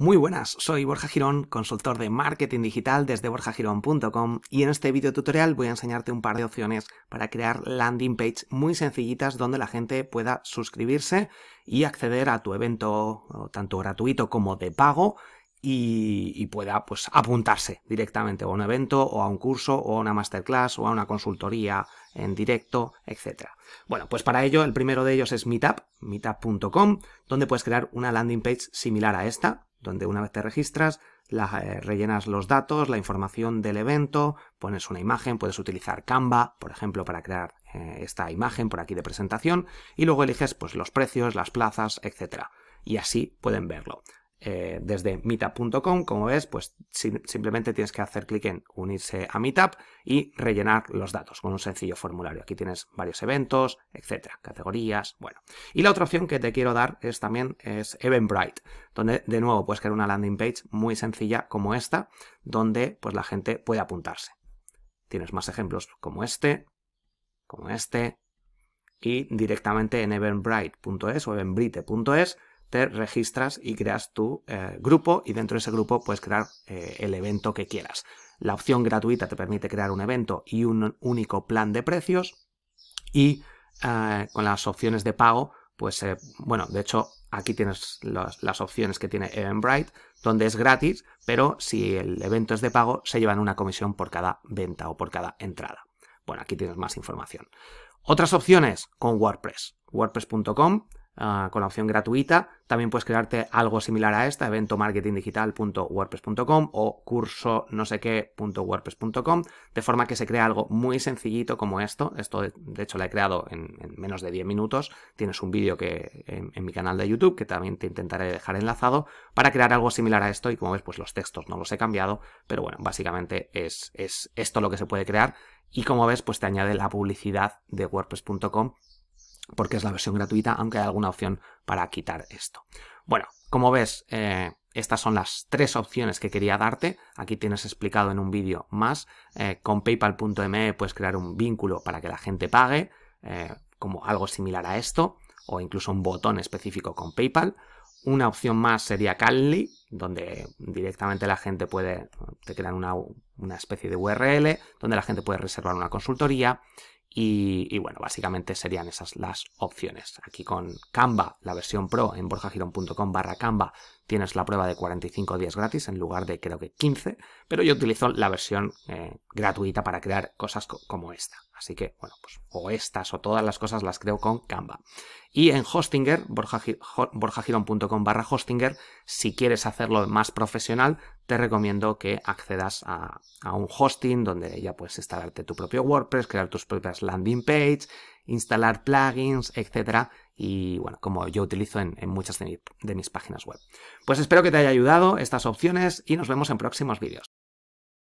Muy buenas, soy Borja Girón, consultor de marketing digital desde borjagirón.com y en este video tutorial voy a enseñarte un par de opciones para crear landing page muy sencillitas donde la gente pueda suscribirse y acceder a tu evento tanto gratuito como de pago y, pueda pues, apuntarse directamente a un evento o a un curso o a una masterclass o a una consultoría en directo, etc. Bueno, pues para ello el primero de ellos es Meetup, meetup.com, donde puedes crear una landing page similar a esta, donde una vez te registras, la, eh, rellenas los datos, la información del evento, pones una imagen, puedes utilizar Canva, por ejemplo, para crear eh, esta imagen por aquí de presentación y luego eliges pues, los precios, las plazas, etc. Y así pueden verlo. Eh, desde meetup.com. Como ves, pues simplemente tienes que hacer clic en unirse a meetup y rellenar los datos con un sencillo formulario. Aquí tienes varios eventos, etcétera, categorías, bueno. Y la otra opción que te quiero dar es también es Eventbrite, donde de nuevo puedes crear una landing page muy sencilla como esta, donde pues la gente puede apuntarse. Tienes más ejemplos como este, como este, y directamente en eventbrite.es o eventbrite.es te registras y creas tu eh, grupo y dentro de ese grupo puedes crear eh, el evento que quieras. La opción gratuita te permite crear un evento y un único plan de precios y eh, con las opciones de pago, pues bueno, de hecho aquí tienes las opciones que tiene Eventbrite, donde es gratis, pero si el evento es de pago se llevan una comisión por cada venta o por cada entrada. Bueno, aquí tienes más información. Otras opciones con WordPress, wordpress.com Ah, con la opción gratuita. También puedes crearte algo similar a esta, eventomarketingdigital.wordpress.com o curso no sé qué.wordpress.com, de forma que se crea algo muy sencillito como esto. Esto, de hecho, lo he creado en, menos de 10 minutos. Tienes un vídeo que en, mi canal de YouTube que también te intentaré dejar enlazado para crear algo similar a esto. Y como ves, pues los textos no los he cambiado, pero bueno, básicamente es, es esto lo que se puede crear. Y como ves, pues te añade la publicidad de WordPress.com porque es la versión gratuita, aunque hay alguna opción para quitar esto. Bueno, como ves, eh, estas son las tres opciones que quería darte. Aquí tienes explicado en un vídeo más. Eh, con paypal.me puedes crear un vínculo para que la gente pague, eh, como algo similar a esto, o incluso un botón específico con PayPal. Una opción más sería Calendly, donde directamente la gente puede, te crean una, una especie de URL, donde la gente puede reservar una consultoría y, bueno, básicamente serían esas las opciones. Aquí con Canva, la versión pro, en borjagiron.com barra Canva, tienes la prueba de 45 días gratis en lugar de creo que 15, pero yo utilizo la versión eh, gratuita para crear cosas como esta. Así que, bueno, pues o estas o todas las cosas las creo con Canva. Y en Hostinger, borjagiron.com barra Hostinger, si quieres hacerlo más profesional, te recomiendo que accedas a, un hosting donde ya puedes instalarte tu propio WordPress, crear tus propias landing pages, instalar plugins, etc. Y bueno, como yo utilizo en, muchas de mis páginas web. Pues espero que te haya ayudado estas opciones y nos vemos en próximos vídeos.